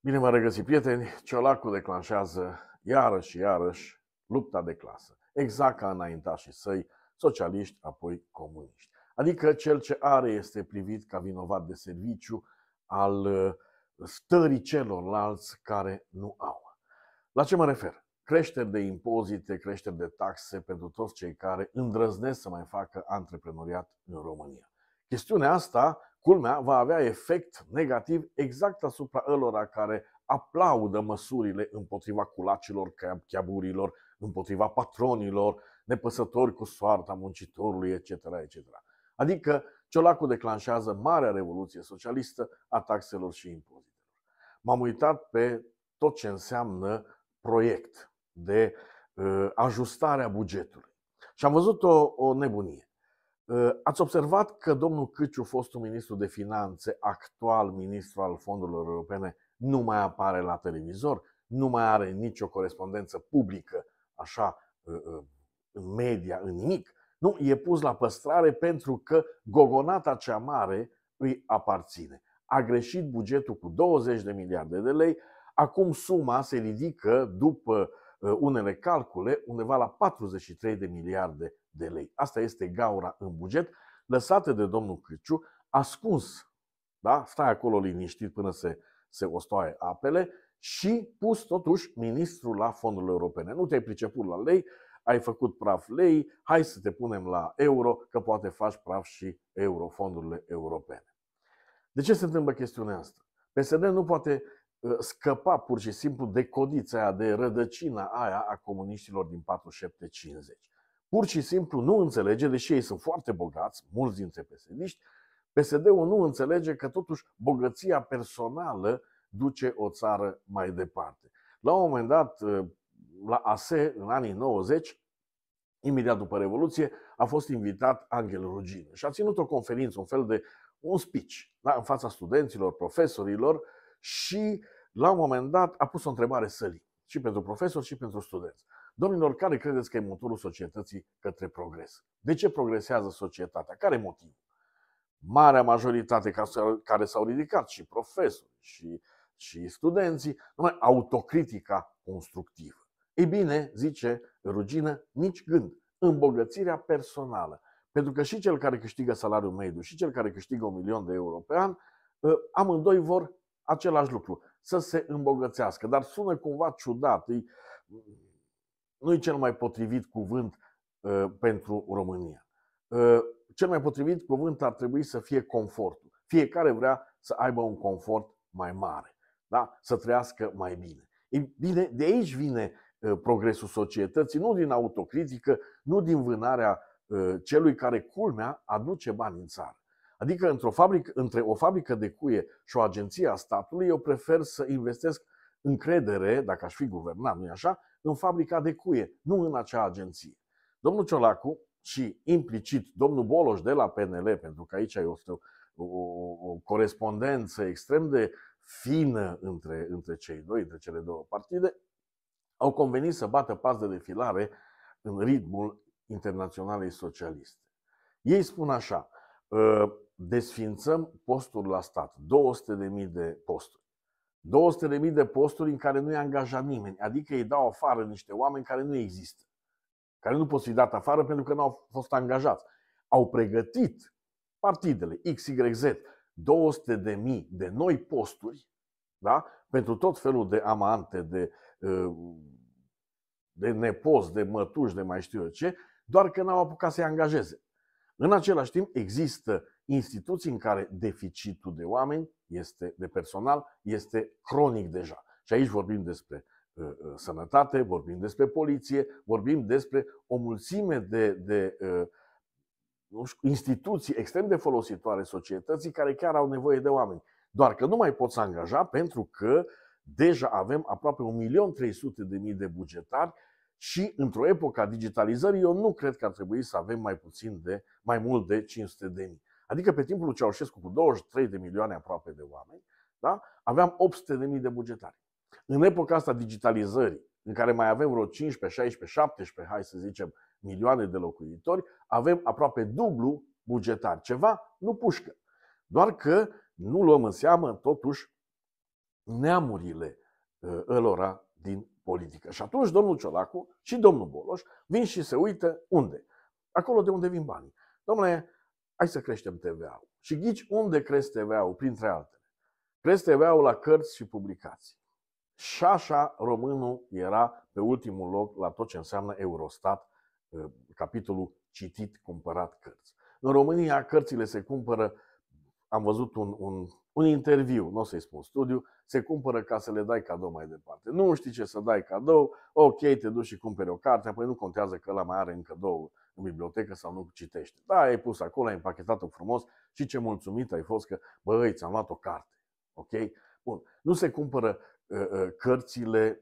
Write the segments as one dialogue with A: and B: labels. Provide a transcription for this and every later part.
A: Bine v-am regăsit, prieteni! Ciolacul declanșează iarăși și iarăși lupta de clasă, exact ca înaintașii săi, socialiști, apoi comuniști. Adică cel ce are este privit ca vinovat de serviciu al uh, stării celorlalți care nu au. La ce mă refer? Creșteri de impozite, creșteri de taxe pentru toți cei care îndrăznesc să mai facă antreprenoriat în România. Chestiunea asta Culmea va avea efect negativ exact asupra elora care aplaudă măsurile împotriva culacilor, chiaburilor, împotriva patronilor, nepăsători cu soarta muncitorului, etc. etc. Adică Ciolacul declanșează marea revoluție socialistă a taxelor și impozitelor. M-am uitat pe tot ce înseamnă proiect de uh, a bugetului. Și am văzut o, o nebunie. Ă, ați observat că domnul Căciu, fostul ministru de finanțe, actual ministru al fondurilor europene, nu mai apare la televizor, nu mai are nicio corespondență publică, așa, ă, ă, în media, în nimic. Nu, e pus la păstrare pentru că gogonata cea mare îi aparține. A greșit bugetul cu 20 de miliarde de lei, acum suma se ridică, după unele calcule, undeva la 43 de miliarde de lei. Asta este gaura în buget lăsată de domnul Criciu, ascuns, da? stai acolo liniștit până se, se ostoaie apele și pus totuși ministru la fondurile europene. Nu te-ai priceput la lei, ai făcut praf lei, hai să te punem la euro, că poate faci praf și euro, fondurile europene. De ce se întâmplă chestiunea asta? PSD nu poate uh, scăpa pur și simplu de codița aia, de rădăcina aia a comuniștilor din 4750 pur și simplu nu înțelege, deși ei sunt foarte bogați, mulți dintre psd PSD-ul nu înțelege că totuși bogăția personală duce o țară mai departe. La un moment dat, la ASE, în anii 90, imediat după Revoluție, a fost invitat Angel Rugine și a ținut o conferință, un fel de un speech da, în fața studenților, profesorilor și la un moment dat a pus o întrebare sălii, și pentru profesori și pentru studenți. Domnilor, care credeți că e motorul societății către progres? De ce progresează societatea? Care e motivul? Marea majoritate care s-au ridicat, și profesori, și, și studenții, numai autocritica constructivă. Ei bine, zice Rugină, nici gând. Îmbogățirea personală. Pentru că și cel care câștigă salariul mediu și cel care câștigă un milion de euro pe an, ă, amândoi vor același lucru, să se îmbogățească. Dar sună cumva ciudat, îi, nu e cel mai potrivit cuvânt uh, pentru România. Uh, cel mai potrivit cuvânt ar trebui să fie confortul. Fiecare vrea să aibă un confort mai mare, da? să trăiască mai bine. E bine, de aici vine uh, progresul societății, nu din autocritică, nu din vânarea celui care culmea aduce bani în țară. Adică într-o fabrică, între o fabrică de cuie și o agenție a statului, eu prefer să investesc încredere, dacă aș fi guvernat, nu așa, în fabrica de cuie, nu în acea agenție. Domnul Ciolacu și implicit domnul Boloș de la PNL, pentru că aici ai o, o, o corespondență extrem de fină între, între cei doi, între cele două partide, au convenit să bată pas de defilare în ritmul internaționalei socialiste. Ei spun așa, ă, desfințăm posturi la stat, 200.000 de posturi. 200.000 de posturi în care nu e angajat nimeni, adică îi dau afară niște oameni care nu există, care nu pot fi dat afară pentru că nu au fost angajați. Au pregătit partidele XYZ 200.000 de noi posturi da? pentru tot felul de amante, de, ă, de nepoți, de mătuși, de mai știu eu ce, doar că n-au apucat să-i angajeze. În același timp, există instituții în care deficitul de oameni este de personal este cronic deja. Și aici vorbim despre uh, uh, sănătate, vorbim despre poliție, vorbim despre o mulțime de, de uh, nu știu, instituții extrem de folositoare societății care chiar au nevoie de oameni. Doar că nu mai poți angaja pentru că deja avem aproape 1.300.000 de bugetari și într-o a digitalizării eu nu cred că ar trebui să avem mai puțin de mai mult de 500.000. de mii. Adică pe timpul lui Ceaușescu, cu 23 de milioane aproape de oameni, da? aveam 800 de mii de bugetari. În epoca asta digitalizării, în care mai avem vreo 15, 16, 17, hai să zicem, milioane de locuitori, avem aproape dublu bugetar. Ceva nu pușcă. Doar că nu luăm în seamă, totuși, neamurile uh, ălora din politică. Și atunci domnul Ciolacu și domnul Boloș vin și se uită unde? Acolo de unde vin banii. Domnule, hai să creștem TVA-ul. Și ghici unde crește TVA-ul, printre altele. Crește TVA-ul la cărți și publicații. Și așa românul era pe ultimul loc la tot ce înseamnă Eurostat, ă, capitolul citit, cumpărat cărți. În România cărțile se cumpără, am văzut un, un, un interviu, nu o să-i spun studiu, se cumpără ca să le dai cadou mai departe. Nu știi ce să dai cadou, ok, te duci și cumperi o carte, apoi nu contează că la mai are încă două în bibliotecă sau nu citește. Da, ai pus acolo, ai împachetat-o frumos și ce mulțumit ai fost că, băi, ți-am luat o carte. Ok? Bun. Nu se cumpără uh, uh cărțile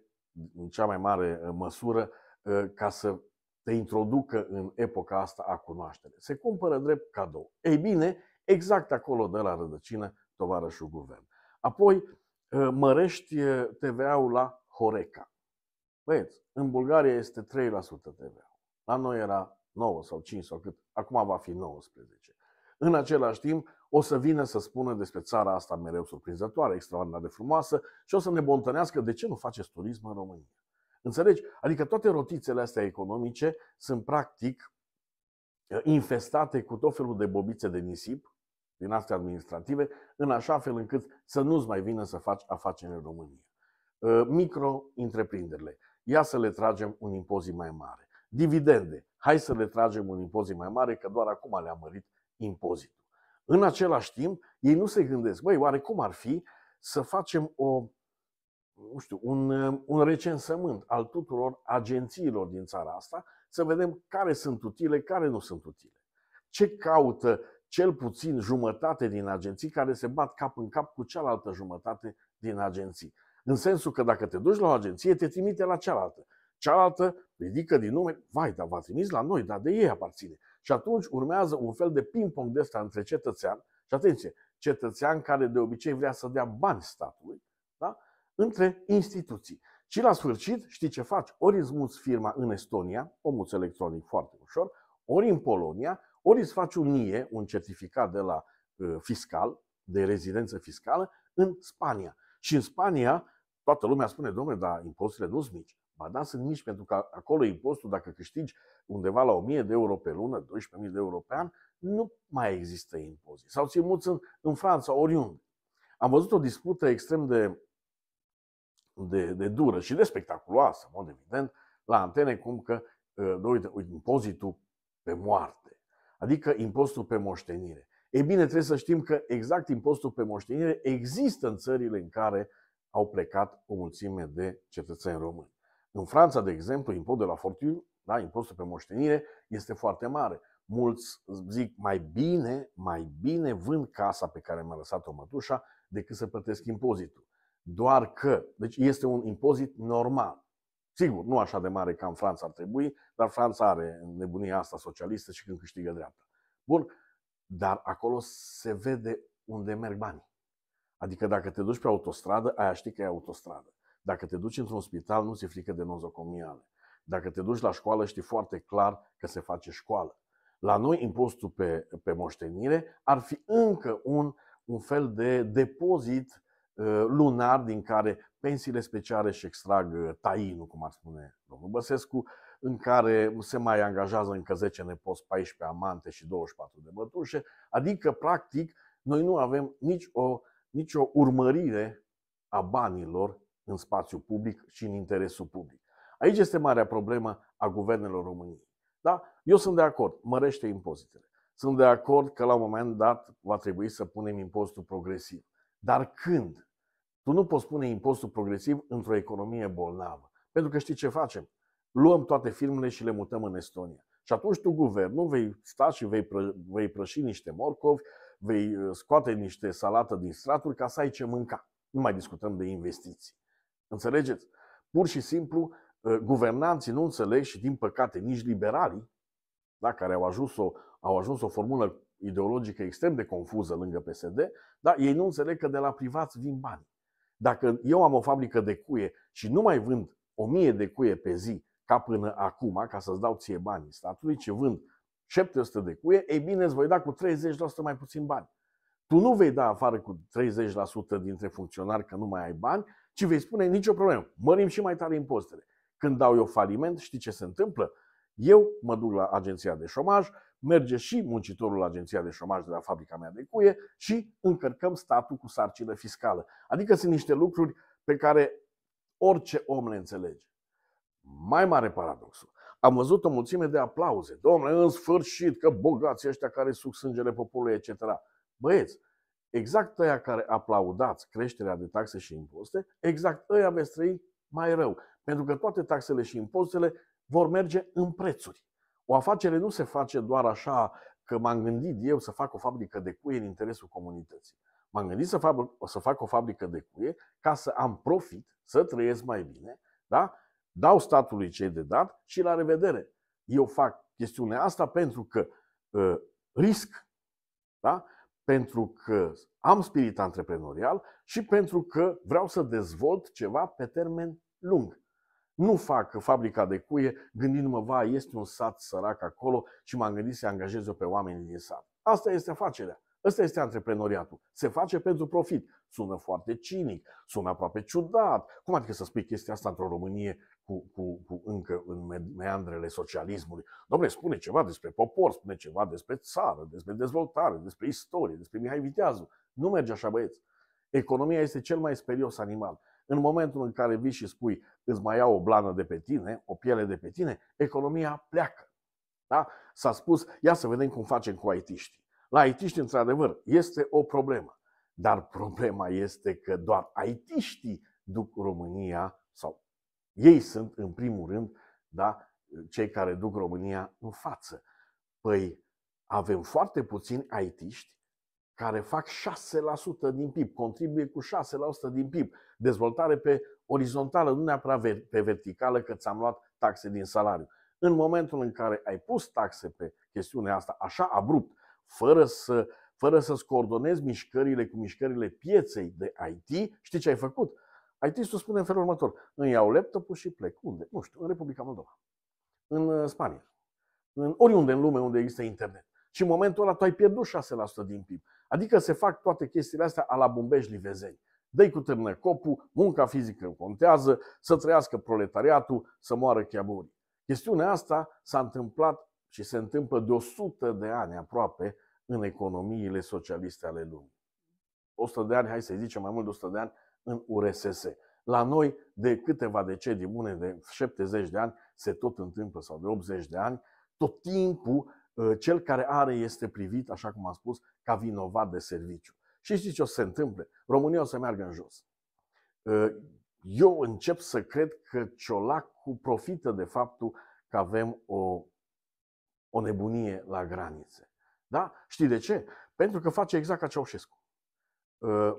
A: în cea mai mare uh, măsură uh, ca să te introducă în epoca asta a cunoașterii. Se cumpără drept cadou. Ei bine, exact acolo de la rădăcină tovarășul guvern. Apoi uh, mărești TVA-ul la Horeca. Băieți, în Bulgaria este 3% TVA. La noi era 9 sau 5 sau cât, acum va fi 19. În același timp, o să vină să spună despre țara asta mereu surprinzătoare, extraordinar de frumoasă și o să ne bontănească de ce nu faceți turism în România. Înțelegi? Adică toate rotițele astea economice sunt practic ă, infestate cu tot felul de bobițe de nisip din astea administrative, în așa fel încât să nu-ți mai vină să faci afaceri în România. Ă, micro-întreprinderile, ia să le tragem un impozit mai mare. Dividende, hai să le tragem un impozit mai mare, că doar acum le-am mărit impozitul. În același timp, ei nu se gândesc, băi, oare cum ar fi să facem o, nu știu, un, un recensământ al tuturor agențiilor din țara asta, să vedem care sunt utile, care nu sunt utile. Ce caută cel puțin jumătate din agenții care se bat cap în cap cu cealaltă jumătate din agenții. În sensul că dacă te duci la o agenție, te trimite la cealaltă. Cealaltă ridică din nume, vai, dar v-a trimis la noi, dar de ei aparține. Și atunci urmează un fel de ping-pong de ăsta între cetățean și atenție, cetățean care de obicei vrea să dea bani statului, da? între instituții. Și la sfârșit, știi ce faci? Ori îți muți firma în Estonia, o muți electronic foarte ușor, ori în Polonia, ori îți faci un NIE, un certificat de la uh, fiscal, de rezidență fiscală, în Spania. Și în Spania, toată lumea spune, domnule, dar impozitele nu sunt mici. Ba da, sunt mici pentru că acolo impostul, dacă câștigi undeva la 1000 de euro pe lună, 12.000 de euro pe an, nu mai există impozit. Sau ți muți în, în Franța, oriunde. Am văzut o dispută extrem de, de, de dură și de spectaculoasă, în mod evident, la antene, cum că, dă, uh, uite, uite, impozitul pe moarte, adică impostul pe moștenire. E bine, trebuie să știm că exact impostul pe moștenire există în țările în care au plecat o mulțime de cetățeni români. În Franța, de exemplu, impozitul de la fortune, da, impozitul pe moștenire, este foarte mare. Mulți zic mai bine, mai bine vând casa pe care mi-a lăsat-o mătușa decât să plătesc impozitul. Doar că, deci este un impozit normal. Sigur, nu așa de mare ca în Franța ar trebui, dar Franța are nebunia asta socialistă și când câștigă dreapta. Bun, dar acolo se vede unde merg banii. Adică dacă te duci pe autostradă, aia știi că e autostradă. Dacă te duci într-un spital, nu ți frică de nozocomiale. Dacă te duci la școală, știi foarte clar că se face școală. La noi, impostul pe, pe moștenire ar fi încă un, un fel de depozit uh, lunar din care pensiile speciale și extrag uh, tainul, cum ar spune domnul Băsescu, în care se mai angajează încă 10 nepoți, 14 amante și 24 de mătușe, adică, practic, noi nu avem nici o, urmărire a banilor în spațiu public și în interesul public. Aici este marea problemă a guvernelor României. Da? Eu sunt de acord, mărește impozitele. Sunt de acord că la un moment dat va trebui să punem impozitul progresiv. Dar când? Tu nu poți pune impozitul progresiv într-o economie bolnavă. Pentru că știi ce facem? Luăm toate firmele și le mutăm în Estonia. Și atunci tu, guvernul, vei sta și vei, pră, vei prăși niște morcovi, vei uh, scoate niște salată din straturi ca să ai ce mânca. Nu mai discutăm de investiții. Înțelegeți? Pur și simplu, ă, guvernanții nu înțeleg și, din păcate, nici liberalii, da, care au ajuns, o, au ajuns o formulă ideologică extrem de confuză lângă PSD, da, ei nu înțeleg că de la privat vin bani. Dacă eu am o fabrică de cuie și nu mai vând o mie de cuie pe zi ca până acum, ca să-ți dau ție banii statului, ce vând 700 de cuie, ei bine, îți voi da cu 30% mai puțin bani. Tu nu vei da afară cu 30% dintre funcționari că nu mai ai bani, ci vei spune nicio problemă, mărim și mai tare impozitele. Când dau eu faliment, știi ce se întâmplă? Eu mă duc la agenția de șomaj, merge și muncitorul la agenția de șomaj de la fabrica mea de cuie și încărcăm statul cu sarcină fiscală. Adică sunt niște lucruri pe care orice om le înțelege. Mai mare paradoxul. Am văzut o mulțime de aplauze. Domnule, în sfârșit, că bogații ăștia care suc sângele poporului, etc. Băieți, exact ăia care aplaudați creșterea de taxe și impozite, exact ăia veți trăi mai rău. Pentru că toate taxele și impozitele vor merge în prețuri. O afacere nu se face doar așa că m-am gândit eu să fac o fabrică de cuie în interesul comunității. M-am gândit să fac, să fac o fabrică de cuie ca să am profit, să trăiesc mai bine, da? dau statului cei de dat și la revedere. Eu fac chestiunea asta pentru că uh, risc. Da? pentru că am spirit antreprenorial și pentru că vreau să dezvolt ceva pe termen lung. Nu fac fabrica de cuie gândindu-mă, va, este un sat sărac acolo și m-am gândit să angajez eu pe oamenii din sat. Asta este afacerea. Ăsta este antreprenoriatul. Se face pentru profit. Sună foarte cinic, sună aproape ciudat. Cum adică să spui chestia asta într-o Românie cu, cu, cu încă în meandrele socialismului? Domnule, spune ceva despre popor, spune ceva despre țară, despre dezvoltare, despre istorie, despre Mihai Viteazu. Nu merge așa, băieți. Economia este cel mai sperios animal. În momentul în care vii și spui îți mai iau o blană de pe tine, o piele de pe tine, economia pleacă. Da? S-a spus, ia să vedem cum facem cu it -știi. La aitiști, într-adevăr, este o problemă. Dar problema este că doar aitiștii duc România, sau ei sunt, în primul rând, da, cei care duc România în față. Păi avem foarte puțini aitiști care fac 6% din PIB, contribuie cu 6% din PIB. Dezvoltare pe orizontală, nu neapărat pe verticală, că ți-am luat taxe din salariu. În momentul în care ai pus taxe pe chestiunea asta așa abrupt, fără să fără să-ți coordonezi mișcările cu mișcările pieței de IT, știi ce ai făcut? it să spune în felul următor, îmi iau laptopul și plec. Unde? Nu știu, în Republica Moldova, în uh, Spania, în oriunde în lume unde există internet. Și în momentul ăla tu ai pierdut 6% din PIB. Adică se fac toate chestiile astea a la bumbești livezeni. Dă-i cu târnă copul, munca fizică contează, să trăiască proletariatul, să moară chiaborii. Chestiunea asta s-a întâmplat ce se întâmplă de 100 de ani aproape în economiile socialiste ale lumii. 100 de ani, hai să zicem mai mult de 100 de ani, în URSS. La noi, de câteva decenii bune, de 70 de ani, se tot întâmplă, sau de 80 de ani, tot timpul uh, cel care are este privit, așa cum am spus, ca vinovat de serviciu. Și știți ce o să se întâmple? România o să meargă în jos. Uh, eu încep să cred că Ciolacu profită de faptul că avem o nebunie la granițe. Da? Știi de ce? Pentru că face exact ca Ceaușescu. Uh,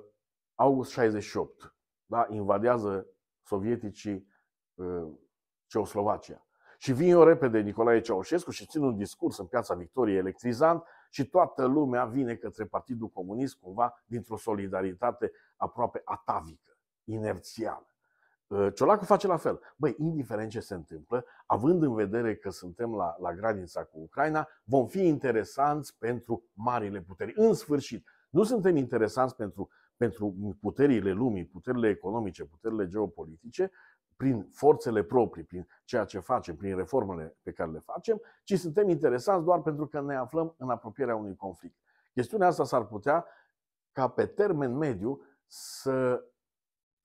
A: august 68, da? invadează sovieticii uh, Ceoslovacia. Și vin eu repede Nicolae Ceaușescu și țin un discurs în piața Victoriei electrizant și toată lumea vine către Partidul Comunist cumva dintr-o solidaritate aproape atavică, inerțială. Ă, Ciolacu face la fel. Băi, indiferent ce se întâmplă, având în vedere că suntem la, la granița cu Ucraina, vom fi interesanți pentru marile puteri. În sfârșit, nu suntem interesanți pentru, pentru puterile lumii, puterile economice, puterile geopolitice, prin forțele proprii, prin ceea ce facem, prin reformele pe care le facem, ci suntem interesanți doar pentru că ne aflăm în apropierea unui conflict. Chestiunea asta s-ar putea ca pe termen mediu să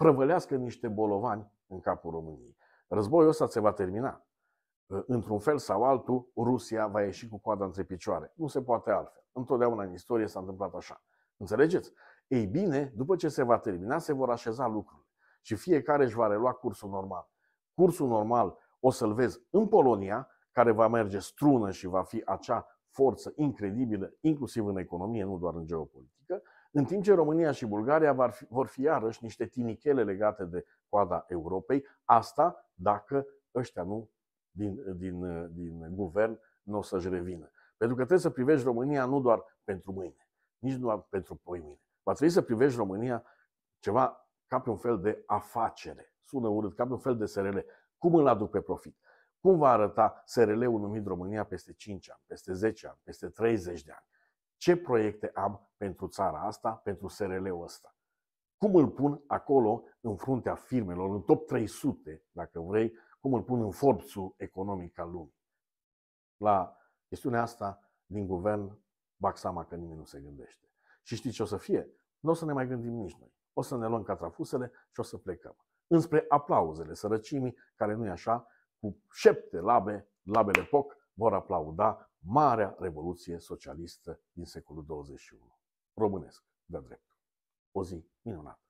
A: prăvălească niște bolovani în capul României. Războiul ăsta se va termina. Ă, într-un fel sau altul, Rusia va ieși cu coada între picioare. Nu se poate altfel. Întotdeauna în istorie s-a întâmplat așa. Înțelegeți? Ei bine, după ce se va termina, se vor așeza lucrurile și fiecare își va relua cursul normal. Cursul normal o să-l vezi în Polonia, care va merge strună și va fi acea forță incredibilă, inclusiv în economie, nu doar în geopolitică, în timp ce România și Bulgaria vor fi iarăși niște tinichele legate de coada Europei, asta dacă ăștia nu din, din, din guvern nu o să-și revină. Pentru că trebuie să privești România nu doar pentru mâine, nici doar pentru poimine. Va trebui să privești România ceva ca pe un fel de afacere. Sună urât, ca pe un fel de SRL. Cum îl aduc pe profit? Cum va arăta SRL-ul numit România peste 5 ani, peste 10 ani, peste 30 de ani? ce proiecte am pentru țara asta, pentru SRL-ul ăsta. Cum îl pun acolo în fruntea firmelor, în top 300, dacă vrei, cum îl pun în forțul economic al lumii. La chestiunea asta, din guvern, bag seama că nimeni nu se gândește. Și știi ce o să fie? Nu o să ne mai gândim nici noi. O să ne luăm catrafusele și o să plecăm. Înspre aplauzele sărăcimii, care nu e așa, cu șepte labe, labele poc, vor aplauda marea revoluție socialistă din secolul 21. Românesc, de drept. O zi minunată!